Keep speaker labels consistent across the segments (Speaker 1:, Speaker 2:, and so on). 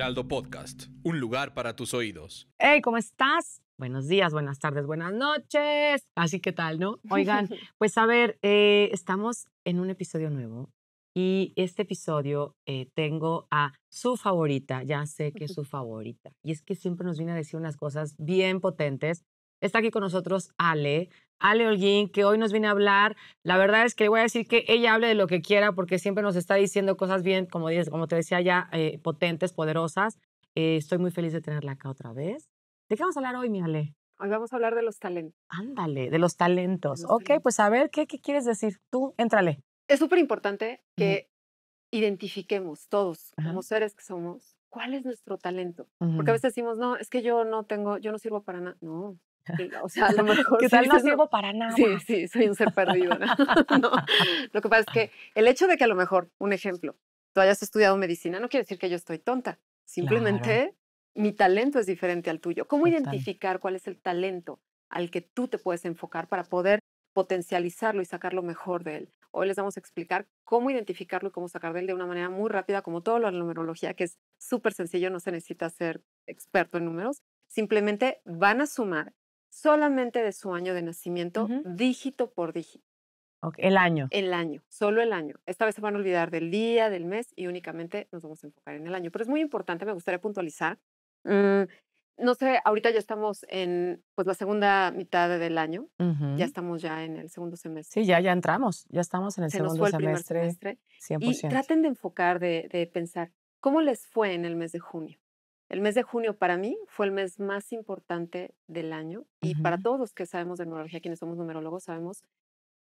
Speaker 1: Heraldo Podcast, un lugar para tus oídos. Hey, ¿cómo estás? Buenos días, buenas tardes, buenas noches. Así que tal, ¿no? Oigan, pues a ver, eh, estamos en un episodio nuevo y este episodio eh, tengo a su favorita, ya sé que es su favorita, y es que siempre nos viene a decir unas cosas bien potentes. Está aquí con nosotros Ale, Ale Holguín, que hoy nos viene a hablar. La verdad es que le voy a decir que ella hable de lo que quiera porque siempre nos está diciendo cosas bien, como, como te decía ya, eh, potentes, poderosas. Eh, estoy muy feliz de tenerla acá otra vez. ¿De qué vamos a hablar hoy, mi Ale?
Speaker 2: Hoy vamos a hablar de los talentos.
Speaker 1: Ándale, de los talentos. ok, pues a ver, ¿qué, quieres decir? Tú, éntrale.
Speaker 2: Es súper importante que identifiquemos todos, como seres que somos, cuál es nuestro talento. Porque a veces decimos, no, es que yo no tengo, yo no sirvo para nada. No, o sea, a lo mejor. Que tal no sirvo para nada. Sí, sí, soy un ser perdido. Lo que pasa es que el hecho de que a lo mejor, un ejemplo, tú hayas estudiado medicina no quiere decir que yo estoy tonta. Simplemente mi talento es diferente al tuyo. ¿Cómo identificar cuál es el talento al que tú te puedes enfocar para poder potencializarlo y sacar lo mejor de él? Hoy les vamos a explicar cómo identificarlo y cómo sacar de él de una manera muy rápida, como todo lo de la numerología, que es súper sencillo, no se necesita ser experto en números. Simplemente van a sumar solamente de su año de nacimiento, dígito por dígito. el año. El año, solo el año. Esta vez se van a olvidar del día, del mes y únicamente nos vamos a enfocar en el año. Pero es muy importante, me gustaría puntualizar. Mm, no sé, ahorita ya estamos en pues la segunda mitad del año, ya estamos ya en el segundo semestre. Sí, ya,
Speaker 1: ya entramos, ya estamos en el segundo semestre, Y traten
Speaker 2: de enfocar, de pensar, ¿cómo les fue en el mes de junio? El mes de junio para mí fue el mes más importante del año y para todos los que sabemos de numerología, quienes somos numerólogos, sabemos,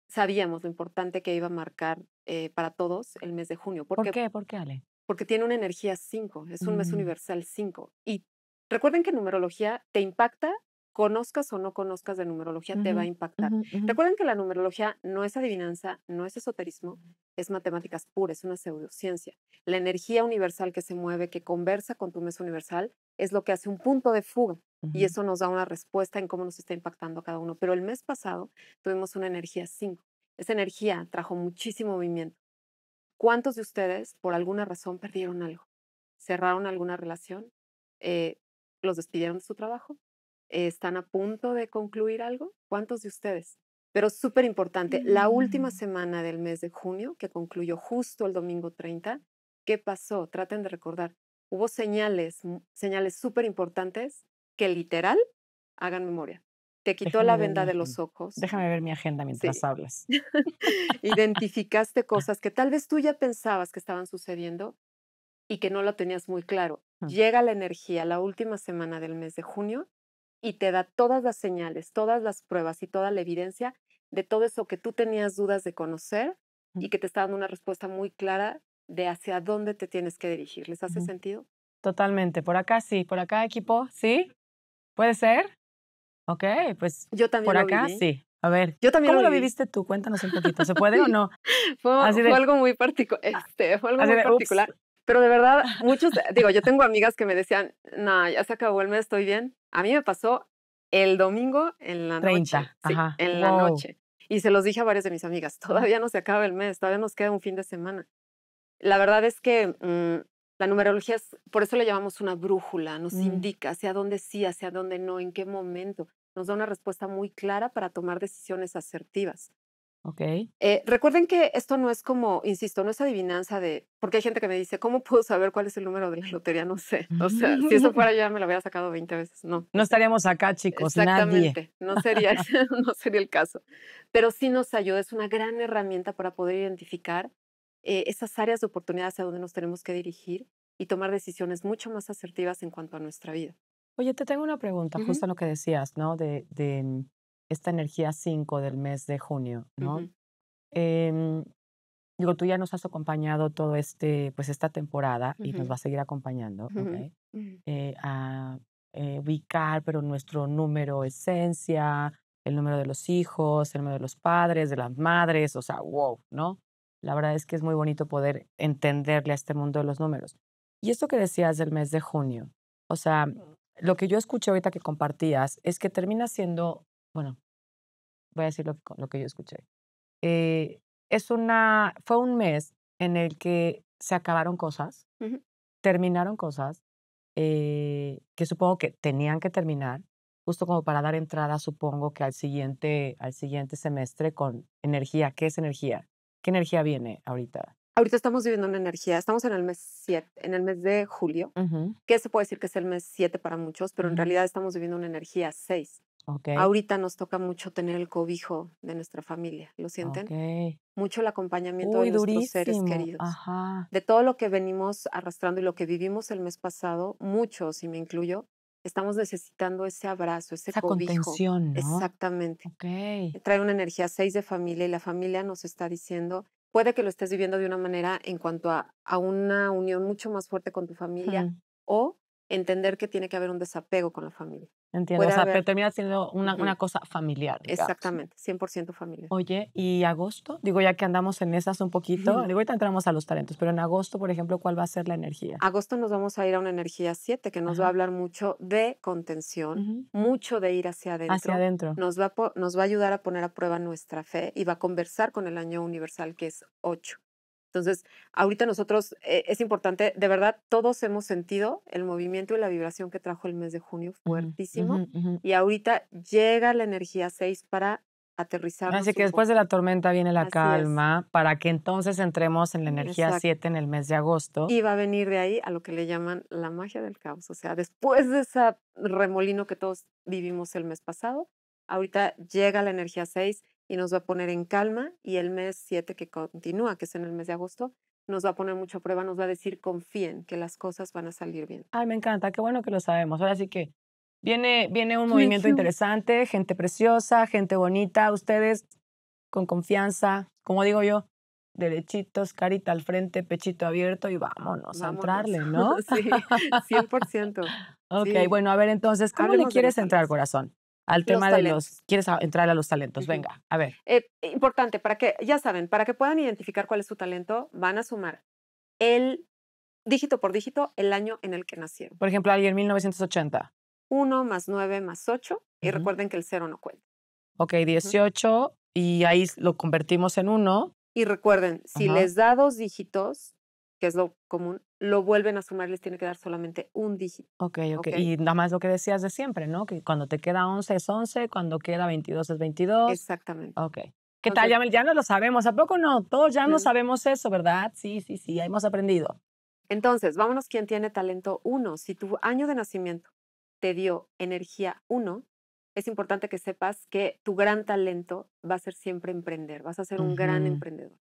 Speaker 2: sabíamos lo importante que iba a marcar eh, para todos el mes de junio. ¿Por
Speaker 1: qué? ¿Por qué, Ale? Porque
Speaker 2: tiene una energía 5, es un mes mm. universal 5. Y recuerden que numerología te impacta conozcas o no conozcas de numerología, te va a impactar. Recuerden que la numerología no es adivinanza, no es esoterismo, es matemáticas puras, es una pseudociencia. La energía universal que se mueve, que conversa con tu mes universal, es lo que hace un punto de fuga y eso nos da una respuesta en cómo nos está impactando cada uno. Pero el mes pasado tuvimos una energía 5. Esa energía trajo muchísimo movimiento. ¿Cuántos de ustedes, por alguna razón, perdieron algo? ¿Cerraron alguna relación? Eh, ¿Los despidieron de su trabajo? están a punto de concluir algo? ¿Cuántos de ustedes? Pero súper importante, la última mm. semana del mes de junio, que concluyó justo el domingo 30, ¿qué pasó? Traten de recordar. Hubo señales, mm, señales súper importantes que literal hagan memoria. Te quitó la venda de los ojos.
Speaker 1: Déjame ver mi agenda mientras hablas.
Speaker 2: Identificaste cosas que tal vez tú ya pensabas que estaban sucediendo y que no lo tenías muy claro. Mm. Llega la energía la última semana del mes de junio y te da todas las señales, todas las pruebas y toda la evidencia de todo eso que tú tenías dudas de conocer y que te está dando una respuesta muy clara de hacia dónde te tienes que
Speaker 1: dirigir. ¿Les hace sentido? Totalmente. Por acá sí, por acá equipo, ¿sí? ¿Puede ser? Ok, pues yo también por acá sí. A ver, yo también ¿cómo lo, viviste tú? Cuéntanos un poquito. ¿Se puede o no? fue,
Speaker 2: algo muy, este, fue algo particular. Pero de verdad, muchos, digo, yo tengo amigas que me decían, no, ya se acabó el mes, estoy bien. A mí me pasó el domingo en la noche.
Speaker 1: Ajá. en la noche.
Speaker 2: Y se los dije a varias de mis amigas, todavía no se acaba el mes, todavía nos queda un fin de semana. La verdad es que mm, la numerología es, por eso le llamamos una brújula, nos mm. indica hacia dónde sí, hacia dónde no, en qué momento. Nos da una respuesta muy clara para tomar decisiones asertivas. Okay. Eh, recuerden que esto no es como, insisto, no es adivinanza de, porque hay gente que me dice, ¿cómo puedo saber cuál es el número de la lotería? No sé. O sea, si eso fuera ya me lo hubiera sacado 20 veces, no.
Speaker 1: No estaríamos acá, chicos. Exactamente, No, sería,
Speaker 2: no sería el caso. Pero sí nos ayuda, es una gran herramienta para poder identificar eh, esas áreas de oportunidades a donde nos tenemos que dirigir y tomar decisiones mucho más asertivas en cuanto a nuestra vida.
Speaker 1: Oye, te tengo una pregunta, justo lo que decías, ¿no? De, de mm, esta energía 5 del mes de junio, ¿no? Em, digo, tú ya nos has acompañado todo este, pues esta temporada y nos va a seguir acompañando, eh, a eh, ubicar, pero nuestro número esencia, el número de los hijos, el número de los padres, de las madres, o sea, wow, ¿no? La verdad es que es muy bonito poder entenderle a este mundo de los números. Y esto que decías del mes de junio, o sea, lo que yo escuché ahorita que compartías es que termina siendo bueno, voy a decir lo que, yo escuché. Eh, es una, fue un mes en el que se acabaron cosas, terminaron cosas eh, que supongo que tenían que terminar, justo como para dar entrada, supongo que al siguiente, al siguiente semestre con energía. ¿Qué es energía? ¿Qué energía viene ahorita?
Speaker 2: Ahorita estamos viviendo una energía, estamos en el mes 7, en el mes de julio, que se puede decir que es el mes 7 para muchos, pero en realidad estamos viviendo una energía 6. Ahorita nos toca mucho tener el cobijo de nuestra familia, ¿lo sienten? Mucho el acompañamiento de nuestros seres queridos. De todo lo que venimos arrastrando y lo que vivimos el mes pasado, muchos, y me incluyo, estamos necesitando ese abrazo, ese Esa cobijo. Exactamente. Trae una energía seis de familia y la familia nos está diciendo, puede que lo estés viviendo de una manera en cuanto a, una unión mucho más fuerte con tu familia o entender que tiene que haber un desapego con la familia. Entiendo, o sea, pero termina
Speaker 1: siendo una, cosa familiar. Exactamente,
Speaker 2: 100% familiar.
Speaker 1: Oye, ¿y agosto? Digo, ya que andamos en esas un poquito, digo ahorita entramos a los talentos, pero en agosto, por ejemplo, ¿cuál va a ser la energía?
Speaker 2: Agosto nos vamos a ir a una energía 7 que nos va a hablar mucho de contención, mucho de ir hacia adentro. Hacia adentro. Nos va, nos va a ayudar a poner a prueba nuestra fe y va a conversar con el año universal que es 8. Entonces, ahorita nosotros eh, es importante, de verdad, todos hemos sentido el movimiento y la vibración que trajo el mes de junio mm, fuertísimo. Y ahorita llega la energía 6 para aterrizar. Así que después de la
Speaker 1: tormenta viene la calma, para que entonces entremos en la energía 7 en el mes de agosto. Y
Speaker 2: va a venir de ahí a lo que le llaman la magia del caos. O sea, después de ese remolino que todos vivimos el mes pasado, ahorita llega la energía 6 y nos va a poner en calma y el mes 7 que continúa, que es en el mes de agosto, nos va a poner mucha prueba, nos va a decir confíen
Speaker 1: que las cosas van a salir bien. Ay, me encanta, qué bueno que lo sabemos. Ahora sí que viene, viene un movimiento interesante, gente preciosa, gente bonita, ustedes con confianza, como digo yo, derechitos, carita al frente, pechito abierto y vámonos, a entrarle, ¿no?
Speaker 2: sí, 100%.
Speaker 1: ok, bueno, a ver entonces, ¿cómo le quieres entrar, corazón? al tema de los, quieres entrar a los talentos, venga, a ver.
Speaker 2: Eh, importante, para que, ya saben, para que puedan identificar cuál es su talento, van a sumar el dígito por dígito el año en el que nacieron.
Speaker 1: Por ejemplo, en 1980.
Speaker 2: 1 más 9 más 8, y recuerden que el 0 no cuenta.
Speaker 1: Ok, 18, y ahí lo convertimos en 1.
Speaker 2: Y recuerden, si les da dos dígitos, que es lo común, lo vuelven a sumar, les tiene que dar solamente un dígito.
Speaker 1: Ok, ok. Y nada más lo que decías de siempre, ¿no? Que cuando te queda 11 es 11, cuando queda 22 es 22. Exactamente. Ok. ¿Qué tal, Yamel? Ya no lo sabemos. ¿A poco no? Todos ya no, sabemos eso, ¿verdad? Sí, sí, sí, hemos aprendido. Entonces,
Speaker 2: vámonos quien tiene talento 1. Si tu año de nacimiento te dio energía 1, es importante que sepas que tu gran talento va a ser siempre emprender, vas a ser un gran emprendedor.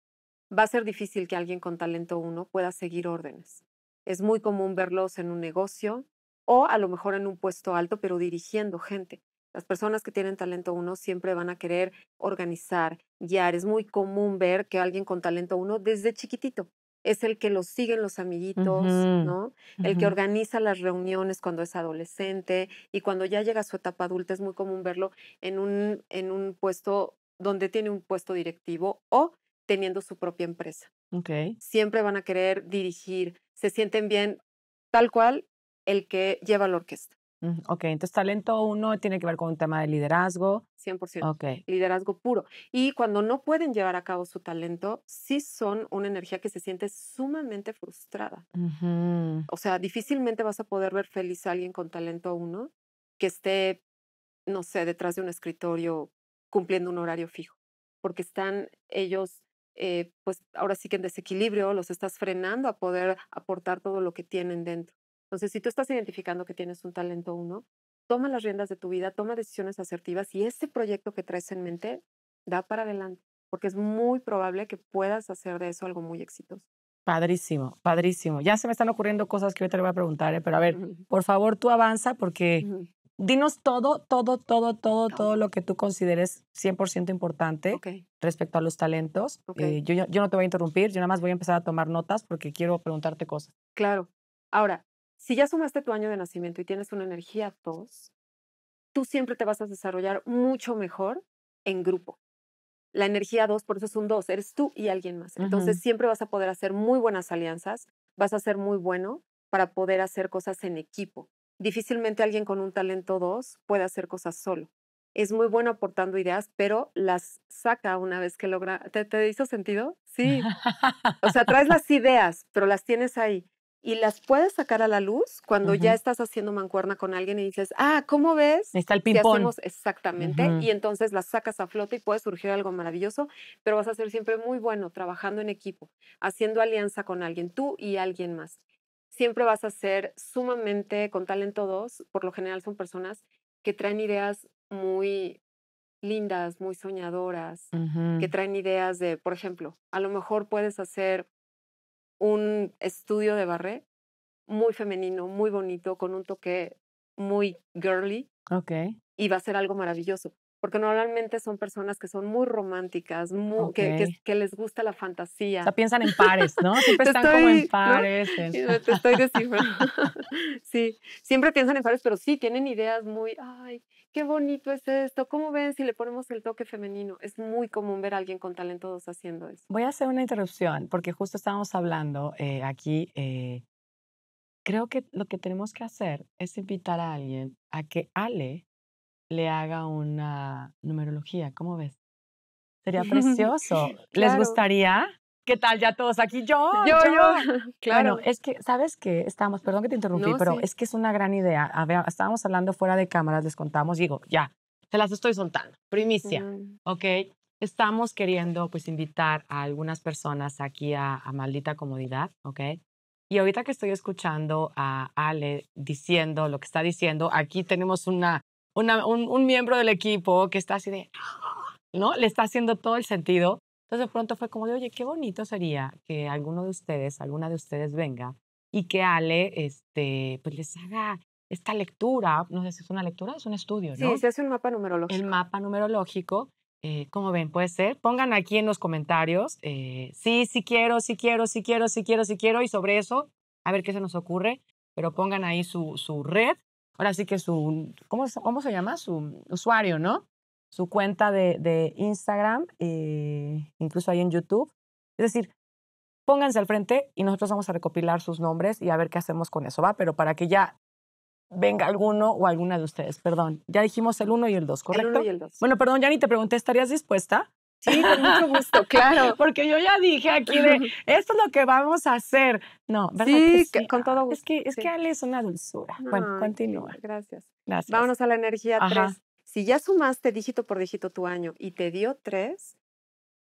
Speaker 2: Va a ser difícil que alguien con talento 1 pueda seguir órdenes. Es muy común verlos en un negocio o a lo mejor en un puesto alto, pero dirigiendo gente. Las personas que tienen talento uno siempre van a querer organizar, guiar. Es muy común ver que alguien con talento uno desde chiquitito es el que lo siguen los amiguitos, ¿no? El que organiza las reuniones cuando es adolescente y cuando ya llega a su etapa adulta es muy común verlo en un, en un puesto donde tiene un puesto directivo o teniendo su propia empresa. Siempre van a querer dirigir, se sienten bien tal cual el que lleva la
Speaker 1: orquesta. Mm, ok, entonces talento uno tiene que ver con un tema de liderazgo.
Speaker 2: 100%. Liderazgo puro. Y cuando no pueden llevar a cabo su talento, sí son una energía que se siente sumamente frustrada. O sea, difícilmente vas a poder ver feliz a alguien con talento uno que esté, no sé, detrás de un escritorio cumpliendo un horario fijo, porque están ellos eh, pues ahora sí que en desequilibrio los estás frenando a poder aportar todo lo que tienen dentro. Entonces, si tú estás identificando que tienes un talento uno, toma las riendas de tu vida, toma decisiones asertivas y ese proyecto que traes en mente, da para adelante, porque es muy probable que puedas hacer de eso algo muy exitoso.
Speaker 1: Padrísimo, padrísimo. Ya se me están ocurriendo cosas que ahorita le voy a preguntar, eh, pero a ver, por favor tú avanza porque dinos todo, todo, todo, todo, todo lo que tú consideres 100% importante respecto a los talentos. Eh, yo, no te voy a interrumpir, yo nada más voy a empezar a tomar notas porque quiero preguntarte cosas.
Speaker 2: Claro. Ahora, si ya sumaste tu año de nacimiento y tienes una energía 2, tú siempre te vas a desarrollar mucho mejor en grupo. La energía 2, por eso es un 2, eres tú y alguien más. Entonces siempre vas a poder hacer muy buenas alianzas, vas a ser muy bueno para poder hacer cosas en equipo difícilmente alguien con un talento dos puede hacer cosas solo. Es muy bueno aportando ideas, pero las saca una vez que logra. ¿Te, hizo sentido? Sí. O sea, traes las ideas, pero las tienes ahí y las puedes sacar a la luz cuando ya estás haciendo mancuerna con alguien y dices, ah, ¿cómo ves? Está el ping -pong. exactamente, y entonces las sacas a flote y puede surgir algo maravilloso, pero vas a ser siempre muy bueno trabajando en equipo, haciendo alianza con alguien, tú y alguien más siempre vas a ser sumamente con talento dos. Por lo general son personas que traen ideas muy lindas, muy soñadoras, que traen ideas de, por ejemplo, a lo mejor puedes hacer un estudio de barré muy femenino, muy bonito, con un toque muy girly. Y va a ser algo maravilloso porque normalmente son personas que son muy románticas, que, les gusta la fantasía. O sea, piensan en pares, ¿no? Siempre están como en pares. Te estoy diciendo. sí, siempre piensan en pares, pero sí, tienen ideas muy, ay, qué bonito es esto, ¿cómo ven si le ponemos el toque femenino? Es muy común ver a alguien con talento haciendo eso.
Speaker 1: Voy a hacer una interrupción, porque justo estábamos hablando eh, aquí. Eh, creo que lo que tenemos que hacer es invitar a alguien a que ale le haga una numerología. ¿Cómo ves? Sería precioso. ¿Les gustaría? ¿Qué tal ya todos aquí? Yo, yo, Claro. es que, ¿sabes qué? Estamos, perdón que te interrumpí, pero es que es una gran idea. estábamos hablando fuera de cámaras, les contamos, digo, ya, se las estoy soltando. Primicia, mm. ¿ok? Estamos queriendo, pues, invitar a algunas personas aquí a, a Maldita Comodidad, ¿ok? Y ahorita que estoy escuchando a Ale diciendo lo que está diciendo, aquí tenemos una un, miembro del equipo que está así de, ¿no? Le está haciendo todo el sentido. Entonces de pronto fue como de, oye, qué bonito sería que alguno de ustedes, alguna de ustedes venga y que Ale, este, pues les haga esta lectura, no sé si es una lectura, es un estudio, ¿no? Sí, se hace un mapa numerológico. El mapa numerológico, eh, como ven, puede ser. Pongan aquí en los comentarios, eh, sí, sí quiero, sí quiero, sí quiero, sí quiero, sí quiero, y sobre eso, a ver qué se nos ocurre, pero pongan ahí su, su red ahora sí que su, ¿cómo, se llama? Su usuario, ¿no? Su cuenta de, Instagram, e incluso ahí en YouTube. Es decir, pónganse al frente y nosotros vamos a recopilar sus nombres y a ver qué hacemos con eso, ¿va? Pero para que ya venga alguno o alguna de ustedes, perdón. Ya dijimos el uno y el dos, ¿correcto? El uno y el dos. Bueno, perdón, ya ni te pregunté, ¿estarías dispuesta Sí, con mucho gusto, claro. Porque yo ya dije aquí de, esto es lo que vamos a hacer. No, ¿verdad sí, con todo gusto. Es que, es que Ale es una dulzura. bueno, continúa. Gracias. gracias. Vámonos a la energía 3.
Speaker 2: Si ya sumaste dígito por dígito tu año y te dio 3,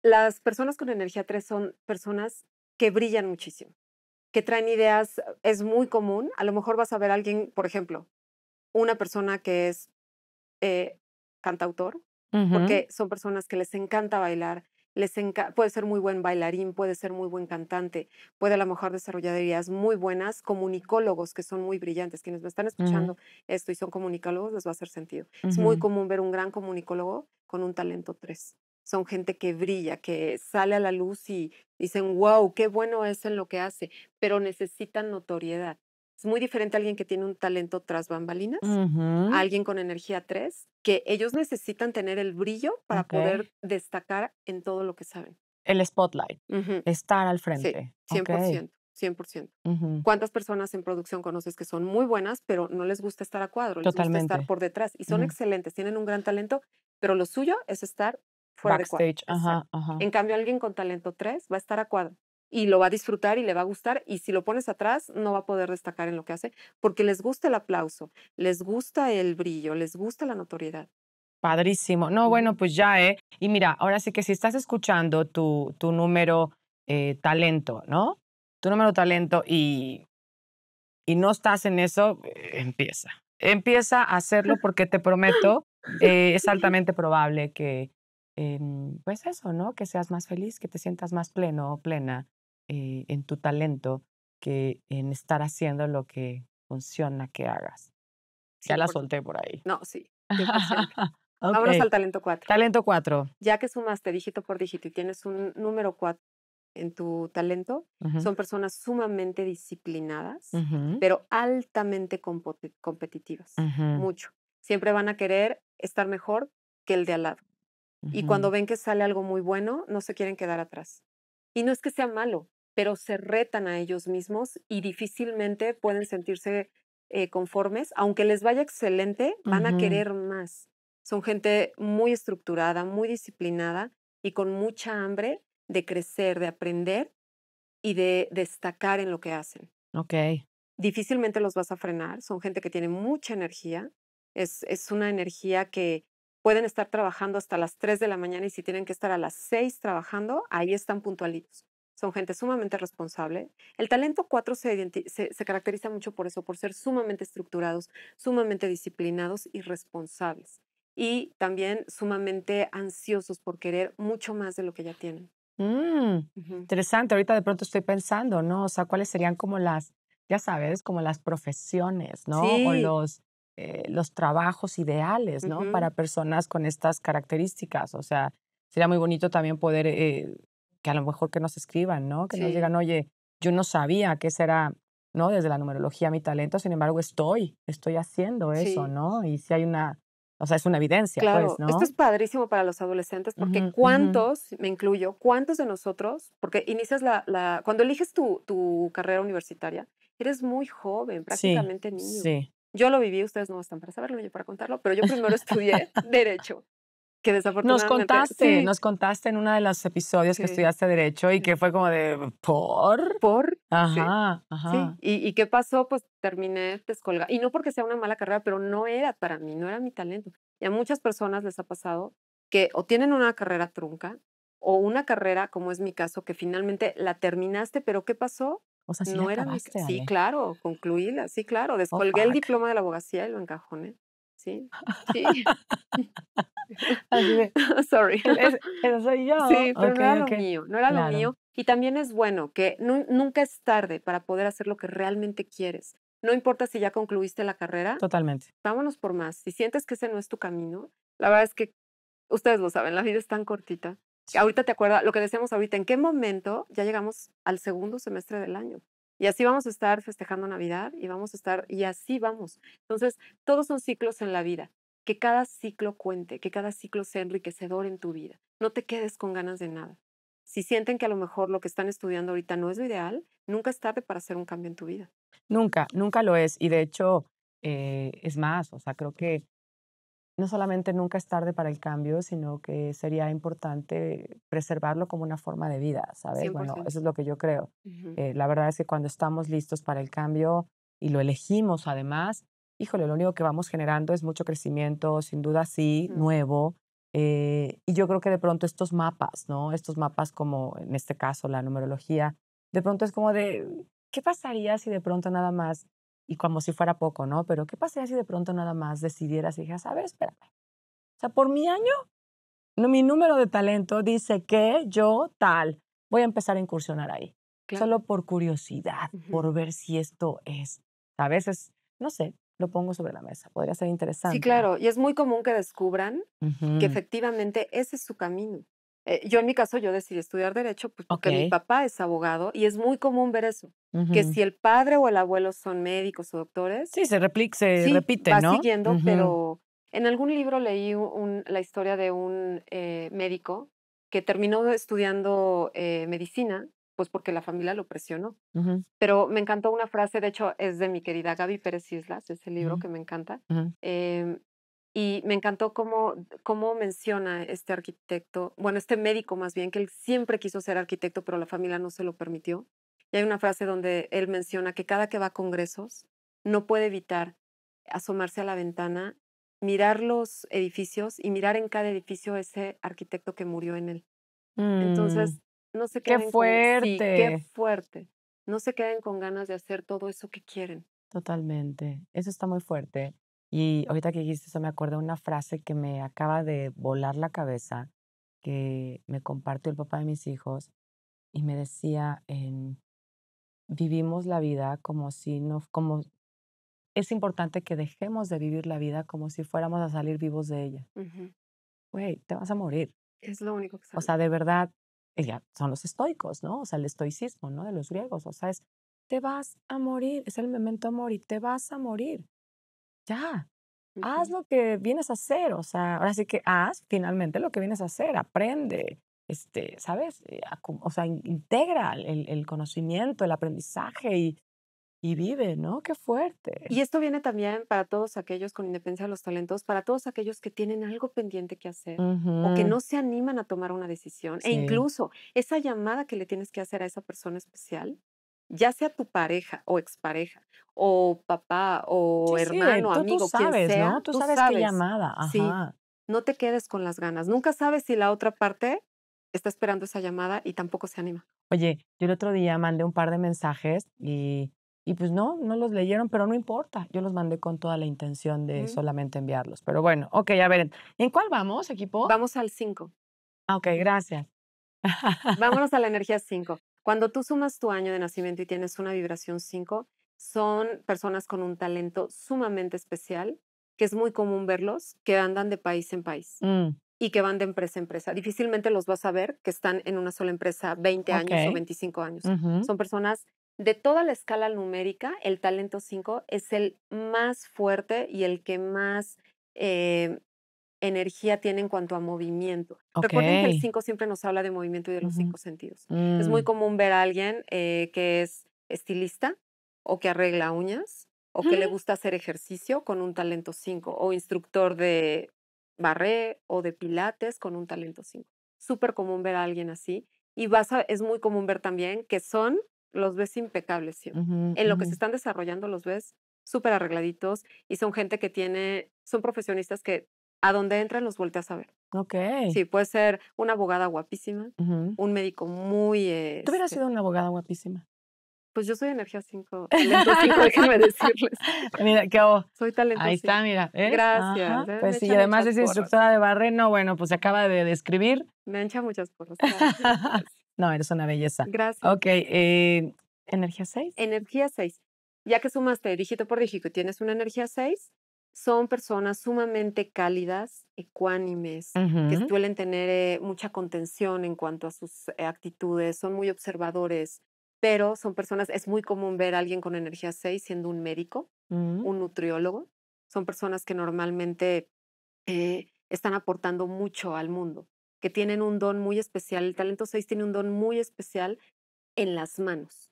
Speaker 2: las personas con energía 3 son personas que brillan muchísimo, que traen ideas, es muy común. A lo mejor vas a ver a alguien, por ejemplo, una persona que es eh, cantautor, porque son personas que les encanta bailar, puede ser muy buen bailarín, puede ser muy buen cantante, puede a lo mejor desarrollar ideas muy buenas, comunicólogos que son muy brillantes, quienes me están escuchando esto y son comunicólogos, les va a hacer sentido. Es muy común ver un gran comunicólogo con un talento 3. Son gente que brilla, que sale a la luz y dicen, wow, qué bueno es en lo que hace, pero necesitan notoriedad. Es muy diferente a alguien que tiene un talento tras bambalinas, a alguien con energía 3, que ellos necesitan tener el brillo para poder destacar en todo lo que saben.
Speaker 1: El spotlight, estar al frente. Sí, 100%.
Speaker 2: 100%. ¿Cuántas personas en producción conoces que son muy buenas, pero no les gusta estar a cuadro? Totalmente. Les gusta estar por detrás. Y son excelentes, tienen un gran talento, pero lo suyo es estar fuera de cuadro.
Speaker 1: Ajá, ajá. En cambio,
Speaker 2: alguien con talento 3 va a estar a cuadro y lo va a disfrutar y le va a gustar y si lo pones atrás no va a poder destacar en lo que hace porque les gusta el aplauso, les gusta el brillo, les gusta la notoriedad.
Speaker 1: Padrísimo. No, bueno, pues ya, ¿eh? Y mira, ahora sí que si estás escuchando tu, tu número eh, talento, ¿no? Tu número talento y, y no estás en eso, eh, empieza. Empieza a hacerlo porque te prometo, eh, es altamente probable que, em, pues eso, ¿no? Que seas más feliz, que te sientas más pleno o plena, eh, en tu talento que en estar haciendo lo que funciona que hagas. Ya la solté por ahí. No, sí.
Speaker 2: Vámonos al talento 4.
Speaker 1: Talento 4.
Speaker 2: Ya que sumaste dígito por dígito y tienes un número 4 en tu talento, son personas sumamente disciplinadas, pero altamente competitivas, mucho. Siempre van a querer estar mejor que el de al lado. Y cuando ven que sale algo muy bueno, no se quieren quedar atrás. Y no es que sea malo, pero se retan a ellos mismos y difícilmente pueden sentirse eh, conformes. Aunque les vaya excelente, van a querer más. Son gente muy estructurada, muy disciplinada y con mucha hambre de crecer, de aprender y de destacar en lo que hacen. Ok. Difícilmente los vas a frenar. Son gente que tiene mucha energía. Es, es una energía que pueden estar trabajando hasta las 3 de la mañana y si tienen que estar a las 6 trabajando, ahí están puntualitos son gente sumamente responsable. El talento 4 se, se, caracteriza mucho por eso, por ser sumamente estructurados, sumamente disciplinados y responsables. Y también sumamente ansiosos por querer mucho más de lo que ya tienen.
Speaker 1: Mm, interesante, ahorita de pronto estoy pensando, ¿no? O sea, ¿cuáles serían como las, ya sabes, como las profesiones, ¿no? O los, eh, los trabajos ideales, ¿no? Para personas con estas características. O sea, sería muy bonito también poder eh, que a lo mejor que nos escriban, ¿no? Que nos digan, oye, yo no sabía qué era, ¿no? Desde la numerología mi talento, sin embargo, estoy, estoy haciendo eso, ¿no? Y si hay una, o sea, es una evidencia, pues, claro. pues, ¿no? Esto es
Speaker 2: padrísimo para los adolescentes porque cuántos, me incluyo, cuántos de nosotros, porque inicias la, la cuando eliges tu, tu, carrera universitaria, eres muy joven, prácticamente niño. Sí. Yo lo viví, ustedes no están para saberlo, yo para contarlo, pero yo primero estudié Derecho que Nos contaste, nos
Speaker 1: contaste en uno de los episodios que estudiaste Derecho y que fue como de, ¿por? ¿Por? Ajá, ajá.
Speaker 2: ¿Y, ¿Y, qué pasó? Pues terminé descolgada. Y no porque sea una mala carrera, pero no era para mí, no era mi talento. Y a muchas personas les ha pasado que o tienen una carrera trunca o una carrera, como es mi caso, que finalmente la terminaste, pero ¿qué pasó? O sea, sí, no era Sí, claro, concluíla, sí, claro. Oh, Descolgué el diploma de la abogacía y lo encajoné. Sí, sí. Oh, sorry. E-, soy yo. Sí, pero no era lo mío, no era lo mío. Y también es bueno que nunca es tarde para poder hacer lo que realmente quieres. No importa si ya concluiste la carrera. Totalmente. Vámonos por más. Si sientes que ese no es tu camino, la verdad es que ustedes lo saben, la vida es tan cortita. Ahorita te acuerdas lo que decíamos ahorita, ¿en qué momento ya llegamos al segundo semestre del año? Y así vamos a estar festejando Navidad y vamos a estar, y así vamos. Entonces, todos son ciclos en la vida. Que cada ciclo cuente, que cada ciclo sea enriquecedor en tu vida. No te quedes con ganas de nada. Si sienten que a lo mejor lo que están estudiando ahorita no es lo ideal, nunca es tarde para hacer un cambio en tu vida.
Speaker 1: Nunca, nunca lo es. Y de hecho, eh, es más, o sea, creo que no solamente nunca es tarde para el cambio, sino que sería importante preservarlo como una forma de vida, ¿sabes? Bueno, eso es lo que yo creo. Eh, la verdad es que cuando estamos listos para el cambio y lo elegimos además, híjole, lo único que vamos generando es mucho crecimiento, sin duda sí, nuevo. Eh, y yo creo que de pronto estos mapas, ¿no? Estos mapas como en este caso la numerología, de pronto es como de, ¿qué pasaría si de pronto nada más y como si fuera poco, ¿no? Pero ¿qué pasaría si de pronto nada más decidieras y dijeras, a ver, espérame. O sea, por mi año, no, mi número de talento dice que yo tal, voy a empezar a incursionar ahí. Solo por curiosidad, por ver si esto es. A veces, no sé, lo pongo sobre la mesa. Podría ser interesante. Sí, claro.
Speaker 2: Y es muy común que descubran que efectivamente ese es su camino. Eh, yo en mi caso, yo decidí estudiar derecho pues, porque mi papá es abogado y es muy común ver eso, que si el padre o el abuelo son médicos o doctores. Sí, se,
Speaker 1: replique, se repite, va siguiendo, pero
Speaker 2: en algún libro leí la historia de un eh, médico que terminó estudiando eh, medicina, pues porque la familia lo presionó. Pero me encantó una frase, de hecho es de mi querida Gaby Pérez Islas, es el libro que me encanta, y me encantó cómo, cómo menciona este arquitecto, bueno, este médico más bien, que él siempre quiso ser arquitecto, pero la familia no se lo permitió. Y hay una frase donde él menciona que cada que va a congresos no puede evitar asomarse a la ventana, mirar los edificios y mirar en cada edificio ese arquitecto que murió en él. Mm, Entonces, no se queden qué fuerte. fuerte. No se queden con ganas de hacer todo eso que quieren.
Speaker 1: Totalmente. Eso está muy fuerte. Y ahorita que dijiste eso, me acuerdo de una frase que me acaba de volar la cabeza, que me compartió el papá de mis hijos, y me decía, em, vivimos la vida como si no, como es importante que dejemos de vivir la vida como si fuéramos a salir vivos de ella. Güey, te vas a morir. Es lo único que O sea, de verdad, son los estoicos, ¿no? O sea, el estoicismo, ¿no? De los griegos. O sea, es, te vas a morir, es el momento memento morir, te vas a morir ya, haz lo que vienes a hacer, o sea, ahora sí que haz finalmente lo que vienes a hacer, aprende, este, ¿sabes? Eh, o sea, integra el, conocimiento, el aprendizaje y, vive, ¿no? Qué fuerte.
Speaker 2: Y esto viene también para todos aquellos con independencia de los talentos, para todos aquellos que tienen algo pendiente que hacer o que no se animan a tomar una decisión. E incluso esa llamada que le tienes que hacer a esa persona especial, ya sea tu pareja o expareja, o papá, o hermano, o amigo, tú sabes, ¿no? Tú, sabes, qué llamada. Sí, no te quedes con las ganas. Nunca sabes si la otra parte está esperando esa llamada y tampoco se anima.
Speaker 1: Oye, yo el otro día mandé un par de mensajes y, y pues no, no los leyeron, pero no importa. Yo los mandé con toda la intención de solamente enviarlos. Pero bueno, ok, a ver, ¿en cuál vamos, equipo? Vamos al 5. Ah, ok, gracias.
Speaker 2: Vámonos a la energía 5. Cuando tú sumas tu año de nacimiento y tienes una vibración 5, son personas con un talento sumamente especial, que es muy común verlos, que andan de país en país. Mm. y que van de empresa en empresa. Difícilmente los vas a ver que están en una sola empresa 20 años o 25 años. Son personas de toda la escala numérica, el talento 5 es el más fuerte y el que más eh, energía tiene en cuanto a movimiento. Recuerden que el 5 siempre nos habla de movimiento y de los cinco sentidos. Es muy mm. común ver a alguien eh, que es estilista o que arregla uñas o que le gusta hacer ejercicio con un talento 5 o instructor de barré o de pilates con un talento 5. Súper común ver a alguien así y vas es muy común ver también que son, los ves impecables siempre. en lo que se están desarrollando los ves súper arregladitos y son gente que tiene, son profesionistas que a dónde entran los volteas a ver.
Speaker 1: Ok. Sí,
Speaker 2: puede ser una abogada guapísima, un médico
Speaker 1: muy... ¿Tú hubieras este sido una abogada guapísima?
Speaker 2: Pues yo soy energía 5, talento 5, decirles.
Speaker 1: Mira, ¿qué hago? Soy talento Ahí está, mira. Gracias. ¿eh? pues sí, y además es instructora de barreno, bueno, pues se acaba de describir.
Speaker 2: Me ancha muchas porras.
Speaker 1: no, eres una belleza. Gracias. Ok, eh, ¿energía 6? Energía 6. Ya que
Speaker 2: sumaste dígito por dígito tienes una energía 6, son personas sumamente cálidas, ecuánimes, que suelen tener eh, mucha contención en cuanto a sus eh, actitudes, son muy observadores, pero son personas, es muy común ver a alguien con energía 6 siendo un médico, mm. un nutriólogo, son personas que normalmente eh, están aportando mucho al mundo, que tienen un don muy especial, el talento 6 tiene un don muy especial en las manos.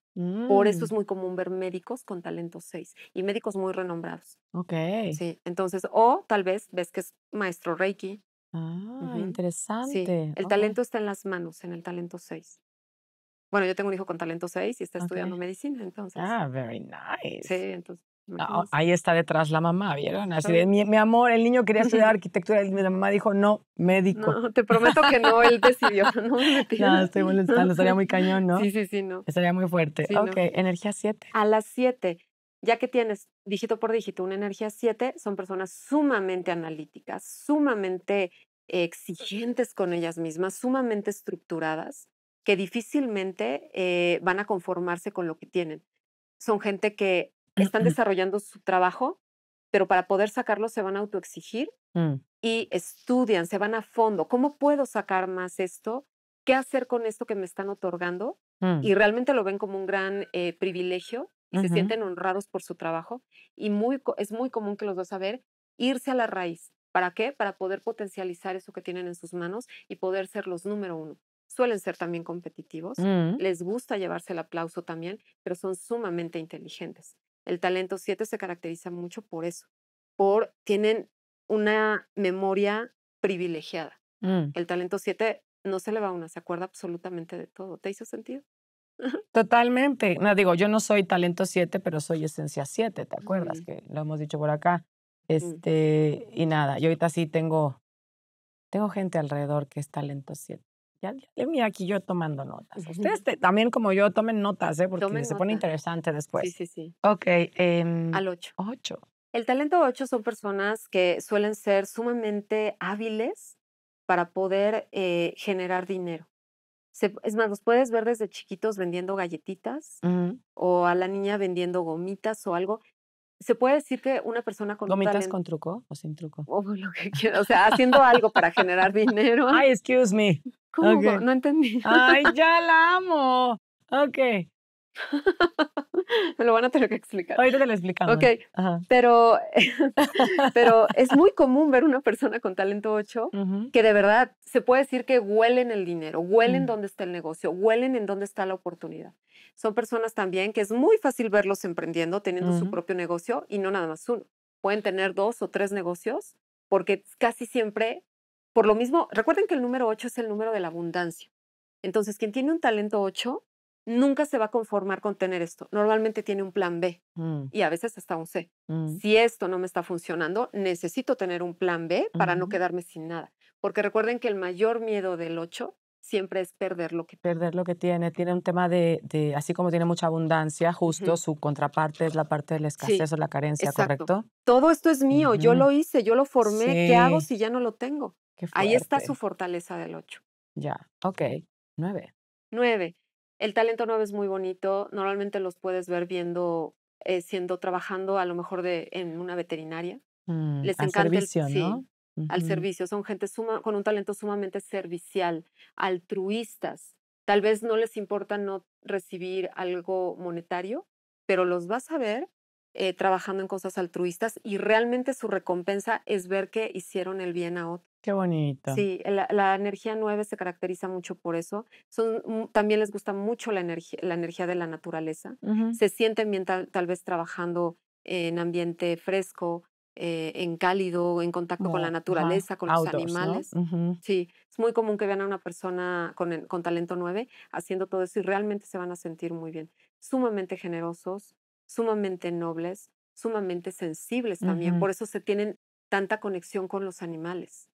Speaker 2: Por eso mm. es muy común ver médicos con talento 6 y médicos muy renombrados. Ok. Sí, entonces, o tal vez ves que es maestro Reiki.
Speaker 1: Ah, interesante. Sí, el
Speaker 2: talento está en las manos, en el talento 6. Bueno, yo tengo un hijo con talento 6 y está estudiando medicina, entonces. Ah, very
Speaker 1: nice. Sí, entonces ahí está detrás la mamá, ¿vieron? Así mi, mi amor, el niño quería estudiar arquitectura y la mamá dijo, no, médico. No, te prometo que no, él decidió. No, me no estoy molestando, estaría muy cañón, ¿no? Sí, sí, sí, no. Estaría muy fuerte. ok, energía 7.
Speaker 2: A las 7, ya que tienes dígito por dígito una energía 7, son personas sumamente analíticas, sumamente exigentes con ellas mismas, sumamente estructuradas, que difícilmente eh, van a conformarse con lo que tienen. Son gente que están desarrollando su trabajo, pero para poder sacarlo se van a autoexigir mm. y estudian, se van a fondo. ¿Cómo puedo sacar más esto? ¿Qué hacer con esto que me están otorgando? Mm. Y realmente lo ven como un gran eh, privilegio y se sienten honrados por su trabajo. Y muy, es muy común que los dos ver irse a la raíz. ¿Para qué? Para poder potencializar eso que tienen en sus manos y poder ser los número uno suelen ser también competitivos, mm. les gusta llevarse el aplauso también, pero son sumamente inteligentes. El talento 7 se caracteriza mucho por eso, por tienen una memoria privilegiada. Mm. El talento 7 no se le va a una, se acuerda absolutamente de todo. ¿Te hizo sentido?
Speaker 1: Totalmente. No, digo, yo no soy talento 7, pero soy esencia 7, ¿te acuerdas? Que lo hemos dicho por acá. Mm. Este, y nada, yo ahorita sí tengo, tengo gente alrededor que es talento 7. Ya, ya, mira aquí yo tomando notas. Ustedes también como yo tomen notas, ¿eh? porque se pone interesante después. Sí, sí, sí. Ok. Em, Al 8. 8.
Speaker 2: El talento 8 son personas que suelen ser sumamente hábiles para poder eh, generar dinero. es más, los puedes ver desde chiquitos vendiendo galletitas o a la niña vendiendo gomitas o algo. Se puede decir que una persona con gomitas con
Speaker 1: truco o sin truco. O
Speaker 2: lo que quiera, o sea, haciendo algo para generar dinero. Ay, excuse me. ¿Cómo? No entendí. Ay,
Speaker 1: ya la amo. Ok. Me lo
Speaker 2: van a tener que explicar. Ahorita te lo explicamos. Ok, pero, pero es muy común ver una persona con talento 8 que de verdad se puede decir que huelen el dinero, huelen mm. dónde está el negocio, huelen en dónde está la oportunidad. Son personas también que es muy fácil verlos emprendiendo, teniendo su propio negocio y no nada más uno. Pueden tener dos o tres negocios porque casi siempre por lo mismo, recuerden que el número 8 es el número de la abundancia. Entonces, quien tiene un talento 8 nunca se va a conformar con tener esto. Normalmente tiene un plan B mm. y a veces hasta un C. Mm. Si esto no me está funcionando, necesito tener un plan B para no quedarme sin nada. Porque recuerden que el mayor miedo del 8 siempre es perder lo que
Speaker 1: tiene. Perder lo que tiene. Tiene un tema de, de así como tiene mucha abundancia, justo su contraparte es la parte de la escasez o la carencia, ¿correcto?
Speaker 2: Todo esto es mío, yo lo hice, yo lo formé, ¿qué hago si ya no lo tengo? Ahí está su fortaleza del
Speaker 1: 8. Ya, ok. 9.
Speaker 2: 9. El talento 9 es muy bonito. Normalmente los puedes ver viendo, eh, siendo, trabajando a lo mejor de, en una veterinaria.
Speaker 1: Mm, les al encanta servicio, el, ¿no?
Speaker 2: al servicio. Son gente suma, con un talento sumamente servicial, altruistas. Tal vez no les importa no recibir algo monetario, pero los vas a ver eh, trabajando en cosas altruistas y realmente su recompensa es ver que hicieron el bien a otro.
Speaker 1: Qué bonita! Sí,
Speaker 2: la, energía nueve se caracteriza mucho por eso. Son, también les gusta mucho la, energía, la energía de la naturaleza. Se sienten bien tal, vez trabajando en ambiente fresco, eh, en cálido, en contacto con la naturaleza, con los animales. Sí, es muy común que vean a una persona con, con talento nueve haciendo todo eso y realmente se van a sentir muy bien. Sumamente generosos, sumamente nobles, sumamente sensibles también. Por eso se tienen tanta conexión con los animales.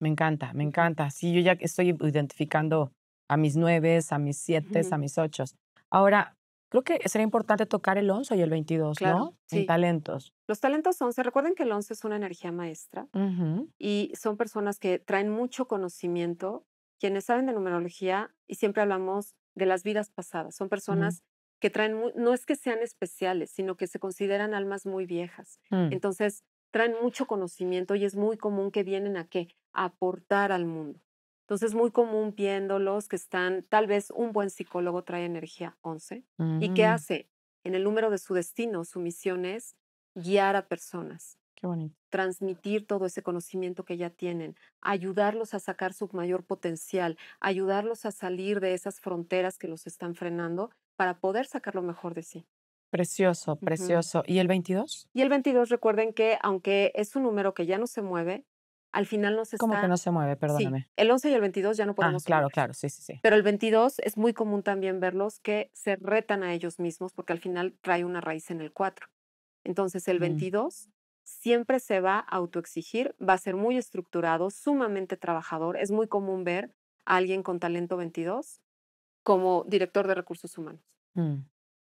Speaker 1: Me encanta, me encanta. Sí, yo ya estoy identificando a mis nueve a mis siete, a mis ocho. Ahora, creo que sería importante tocar el 11 y el 22, ¿no? Sí. En talentos.
Speaker 2: Los talentos once. recuerden que el once es una energía maestra y son personas que traen mucho conocimiento, quienes saben de numerología y siempre hablamos de las vidas pasadas, son personas que traen, no es que sean especiales, sino que se consideran almas muy viejas. Mm. Entonces, traen mucho conocimiento y es muy común que vienen a qué? aportar al mundo. Entonces, muy común viéndolos que están, tal vez un buen psicólogo trae energía 11. ¿Y qué mm. hace? En el número de su destino, su misión es guiar a personas. Qué bonito. Transmitir todo ese conocimiento que ya tienen, ayudarlos a sacar su mayor potencial, ayudarlos a salir de esas fronteras que los están frenando para poder sacar lo mejor de sí.
Speaker 1: Precioso, precioso. ¿Y el 22?
Speaker 2: Y el 22, recuerden que aunque es un número que ya no se mueve, al final no se está... Como que no se
Speaker 1: mueve, perdóname. Sí,
Speaker 2: el 11 y el 22 ya no ah, podemos...
Speaker 1: Ah, claro, claro, sí, sí, sí.
Speaker 2: Pero el 22 es muy común también verlos que se retan a ellos mismos porque al final trae una raíz en el 4. Entonces el 22 mm. siempre se va a autoexigir, va a ser muy estructurado, sumamente trabajador. Es muy común ver a alguien con talento 22 como director de recursos humanos, mm.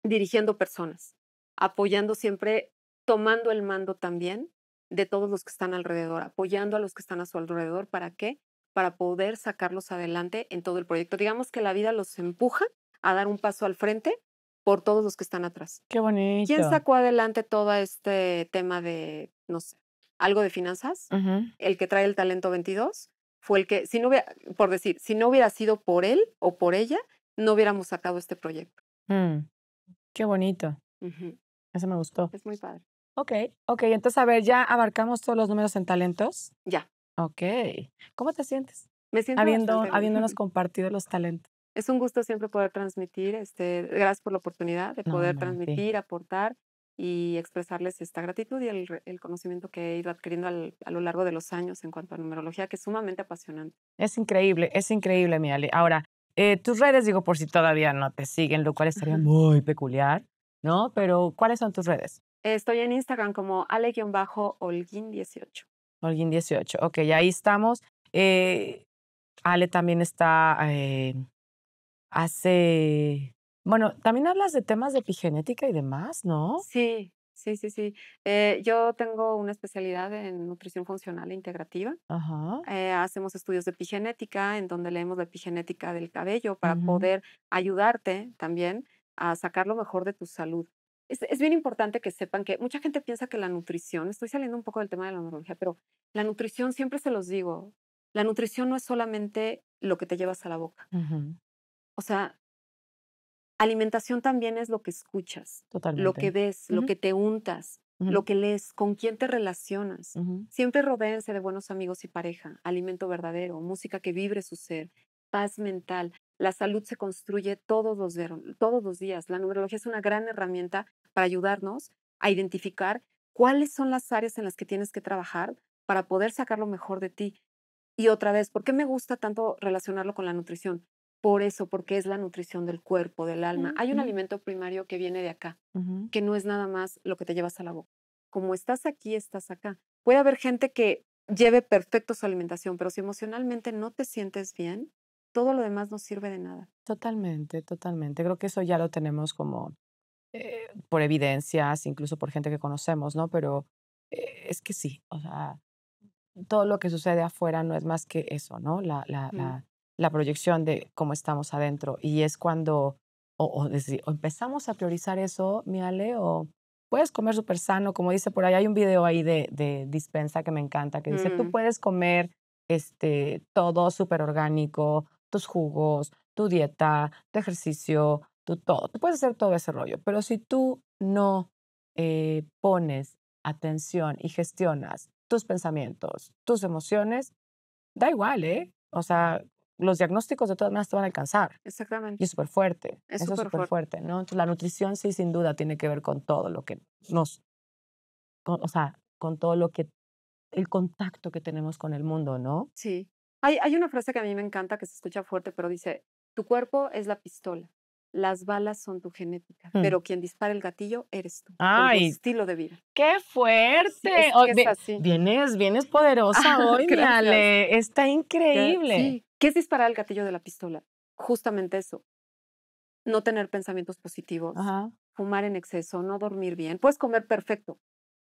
Speaker 2: dirigiendo personas, apoyando siempre, tomando el mando también de todos los que están alrededor, apoyando a los que están a su alrededor. ¿Para qué? Para poder sacarlos adelante en todo el proyecto. Digamos que la vida los empuja a dar un paso al frente por todos los que están atrás.
Speaker 1: Qué bonito. ¿Quién sacó
Speaker 2: adelante todo este tema de, no sé, algo de finanzas? El que trae el talento 22 fue el que, si no hubiera, por decir, si no hubiera sido por él o por ella,
Speaker 1: no hubiéramos sacado este proyecto. Mm. qué bonito. Eso me gustó. Es muy padre. Ok, ok, entonces a ver, ya abarcamos todos los números en talentos. Ya. Ok. ¿Cómo te sientes? Me siento Habiendo, habiéndonos compartido los talentos. Es un gusto
Speaker 2: siempre poder transmitir, este, gracias por la oportunidad de poder transmitir, aportar y expresarles esta gratitud y el, conocimiento que he ido adquiriendo a lo largo de los años en cuanto a numerología, que es sumamente apasionante.
Speaker 1: Es increíble, es increíble, mi Ahora, eh, tus redes, digo, por si todavía no te siguen, lo cual estaría muy peculiar, ¿no? Pero, ¿cuáles son tus redes?
Speaker 2: Estoy en Instagram como ale-olguín18.
Speaker 1: olguin 18 ok, ahí estamos. Eh, ale también está, eh, hace, bueno, también hablas de temas de epigenética y demás, ¿no? Sí,
Speaker 2: sí, sí, sí. Eh, yo tengo una especialidad en nutrición funcional e integrativa.
Speaker 1: Ajá.
Speaker 2: hacemos estudios de epigenética en donde leemos la epigenética del cabello para poder ayudarte también a sacar lo mejor de tu salud es, bien importante que sepan que mucha gente piensa que la nutrición, estoy saliendo un poco del tema de la neurología, pero la nutrición, siempre se los digo, la nutrición no es solamente lo que te llevas a la boca. O sea, alimentación también es lo que escuchas, lo que ves, lo que te untas, lo que lees, con quién te relacionas. Siempre rodeense de buenos amigos y pareja, alimento verdadero, música que vibre su ser, paz mental. La salud se construye todos los, todos los días. La numerología es una gran herramienta para ayudarnos a identificar cuáles son las áreas en las que tienes que trabajar para poder sacar lo mejor de ti. Y otra vez, ¿por qué me gusta tanto relacionarlo con la nutrición? Por eso, porque es la nutrición del cuerpo, del alma. Hay un alimento primario que viene de acá, que no es nada más lo que te llevas a la boca. Como estás aquí, estás acá. Puede haber gente que lleve perfecto su alimentación, pero si emocionalmente no te sientes bien, todo lo demás no sirve de nada.
Speaker 1: Totalmente, totalmente. Creo que eso ya lo tenemos como eh, por evidencias, incluso por gente que conocemos, ¿no? Pero eh, es que sí, o sea, todo lo que sucede afuera no es más que eso, ¿no? La, la, la, proyección de cómo estamos adentro. Y es cuando o, o empezamos a priorizar eso, Miale, o puedes comer súper sano, como dice por ahí, hay un video ahí de, de dispensa que me encanta, que dice, tú mm. puedes comer este, todo súper orgánico, tus jugos, tu dieta, tu ejercicio, todo, puedes hacer todo ese rollo, pero si tú no eh, pones atención y gestionas tus pensamientos, tus emociones, da igual, ¿eh? O sea, los diagnósticos de todas maneras te van a alcanzar.
Speaker 2: Exactamente. Y es
Speaker 1: súper fuerte. Es Eso es súper fuerte. ¿no? Entonces, la nutrición sí, sin duda, tiene que ver con todo lo que nos, o sea, con todo lo que, el contacto que tenemos con el mundo, ¿no?
Speaker 2: Sí. Hay, hay una frase que a mí me encanta, que se escucha fuerte, pero dice, tu cuerpo es la pistola las balas son tu genética, mm. pero quien dispara el gatillo eres tú. Ay, estilo de vida. ¡Qué fuerte! es oh,
Speaker 1: Vienes, vienes ah, poderosa hoy, Está increíble.
Speaker 2: ¿Qué, es disparar el gatillo de la pistola? Justamente eso. No tener pensamientos positivos, fumar en exceso, no dormir bien. Puedes comer perfecto.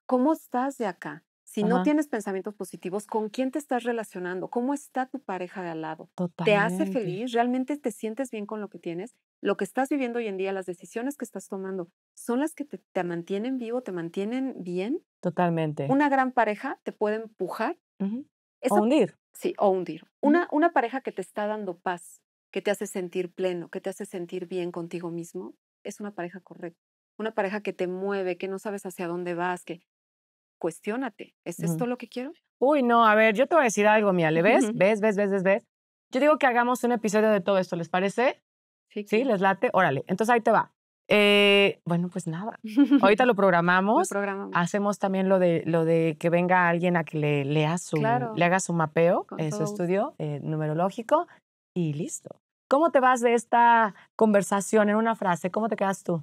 Speaker 2: ¿Cómo estás de acá? Si no tienes pensamientos positivos, ¿con quién te estás relacionando? ¿Cómo está tu pareja de al lado? ¿Te hace feliz? ¿Realmente te sientes bien con lo que tienes? lo que estás viviendo hoy en día, las decisiones que estás tomando, son las que te, te mantienen vivo, te mantienen bien.
Speaker 1: Totalmente. Una
Speaker 2: gran pareja te puede empujar. o hundir. Sí, o hundir. una, una pareja que te está dando paz, que te hace sentir pleno, que te hace sentir bien contigo mismo, es una pareja correcta. Una pareja que te mueve, que no sabes hacia dónde vas, que cuestionate. ¿es esto lo que quiero?
Speaker 1: Uy, no, a ver, yo te voy a decir algo, mía, ¿le ves? ¿Ves, ves, ves, ves, ves? Yo digo que hagamos un episodio de todo esto, ¿les parece? Sí, les late. Órale, entonces ahí te va. Eh, bueno, pues nada. Ahorita lo programamos. Hacemos también lo de, lo de que venga alguien a que le su, le haga su mapeo, en su estudio eh, numerológico y listo. ¿Cómo te vas de esta conversación en una frase? ¿Cómo te quedas tú?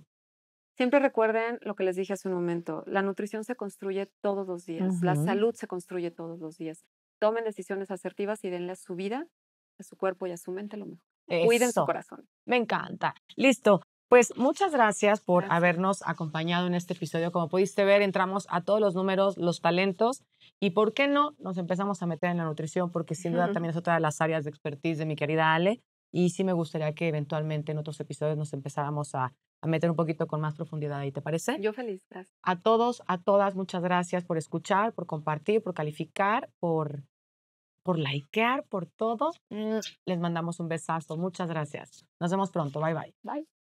Speaker 1: Siempre
Speaker 2: recuerden lo que les dije hace un momento. La nutrición se construye todos los días. La salud se construye todos los días. Tomen decisiones asertivas y denle a su vida, a su cuerpo y a su mente lo mejor. Cuiden corazón.
Speaker 1: Me encanta. Listo. Pues muchas gracias por habernos acompañado en este episodio. Como pudiste ver, entramos a todos los números, los talentos y, ¿por qué no?, nos empezamos a meter en la nutrición, porque sin duda también es otra de las áreas de expertise de mi querida Ale. Y sí me gustaría que eventualmente en otros episodios nos empezáramos a, meter un poquito con más profundidad ¿Y ¿te parece? Yo feliz, gracias. A todos, a todas, muchas gracias por escuchar, por compartir, por calificar, por por likear, por todo. Mm. Les mandamos un besazo. Muchas gracias. Nos vemos pronto. Bye bye. Bye.